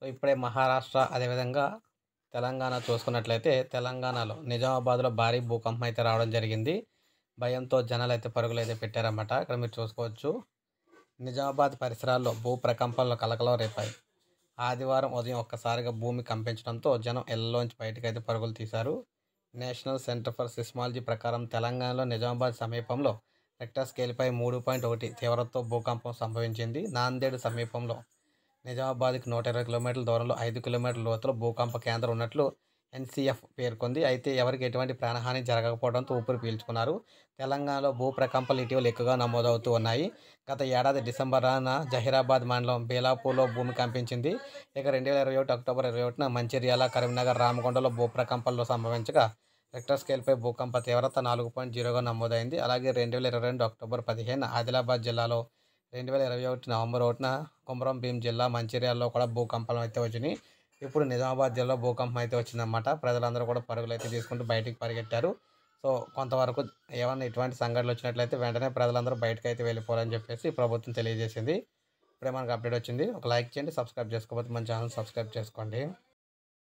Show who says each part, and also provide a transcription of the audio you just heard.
Speaker 1: so ఇప్పుడే మహారాష్ట్ర అదేవిధంగా తెలంగాణ చూసుకున్నట్లయితే తెలంగాణలో నిజామాబాద్లో భారీ భూకంపం అయితే రావడం జరిగింది భయంతో జనాలు అయితే పరుగులు అయితే పెట్టారన్నమాట ఇక్కడ మీరు చూసుకోవచ్చు నిజామాబాద్ పరిసరాల్లో భూ ప్రకంపనలు కలకలం రేపాయి ఆదివారం ఉదయం ఒక్కసారిగా భూమి కంపించడంతో జనం ఎల్లోంచి బయటకైతే పరుగులు తీశారు నేషనల్ సెంటర్ ఫర్ సిస్మాలజీ ప్రకారం తెలంగాణలో నిజామాబాద్ సమీపంలో రెక్టర్ స్కేల్పై మూడు పాయింట్ ఒకటి తీవ్రతతో భూకంపం సంభవించింది నాందేడు సమీపంలో నిజామాబాద్కి నూట ఇరవై కిలోమీటర్ల దూరంలో ఐదు కిలోమీటర్ల లోతులో భూకంప కేంద్రం ఉన్నట్లు ఎన్సీఎఫ్ పేర్కొంది అయితే ఎవరికి ఎటువంటి ప్రాణహాని జరగకపోవడంతో ఊపిరి పీల్చుకున్నారు తెలంగాణలో భూ ప్రకంపలు ఇటీవల ఎక్కువగా నమోదవుతూ ఉన్నాయి గత ఏడాది డిసెంబర్న జహీరాబాద్ మండలం బేలాపూర్లో భూమి కంపించింది ఇక రెండు వేల ఇరవై ఒకటి అక్టోబర్ ఇరవై ఒకటిన మంచిర్యాల కరీంనగర్ రామకొండలో భూ ప్రకంపనలు సంభవించగా రెక్టర్ స్కేల్పై భూకంప తీవ్రత నాలుగు పాయింట్ జీరోగా నమోదైంది అలాగే రెండు వేల ఇరవై రెండు అక్టోబర్ పదిహేను ఆదిలాబాద్ జిల్లాలో రెండు వేల ఇరవై ఒకటి నవంబర్ ఒకటిన భీం జిల్లా మంచిర్యాలలో కూడా భూకంపాలు అయితే వచ్చినాయి ఇప్పుడు నిజామాబాద్ జిల్లా భూకంపం అయితే వచ్చిందన్నమాట ప్రజలందరూ కూడా పరుగులు అయితే తీసుకుంటూ బయటికి పరిగెట్టారు సో కొంతవరకు ఏమైనా ఇటువంటి సంఘటనలు వచ్చినట్లయితే వెంటనే ప్రజలందరూ బయటకు అయితే వెళ్ళిపోవాలని చెప్పేసి ప్రభుత్వం తెలియజేసింది ఇప్పుడే మనకు అప్డేట్ వచ్చింది ఒక లైక్ చేయండి సబ్స్క్రైబ్ చేసుకోకపోతే మన ఛానల్ సబ్స్క్రైబ్ చేసుకోండి